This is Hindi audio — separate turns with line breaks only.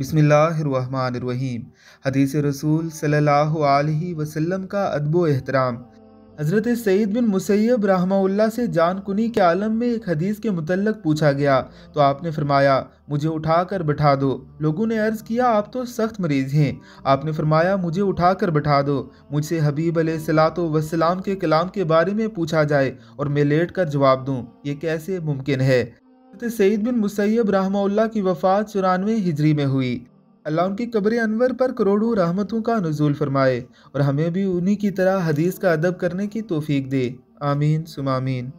बिसमीम हदीस रसूल सल्लल्लाहु अलैहि वसल्लम का अदबो एहतराम हज़रत सईद बिन मुसैब रहमाउल्ला से जानकुनी के आलम में एक हदीस के मुतलक पूछा गया तो आपने फरमाया मुझे उठा कर बैठा दो लोगों ने अर्ज़ किया आप तो सख्त मरीज़ हैं आपने फरमाया मुझे उठा कर बैठा दो मुझसे हबीब सलात वसलाम के कलाम के बारे में पूछा जाए और मैं लेट कर जवाब दूँ ये कैसे मुमकिन है सईद बिन मुसैब रहा की वफ़ात चौरानवे हिजरी में हुई अल्लाह उनकी कब्र अनवर पर करोड़ों रहमतों का नजूल फरमाए और हमें भी उन्हीं की तरह हदीस का अदब करने की तोफीक दे आमीन सुमामीन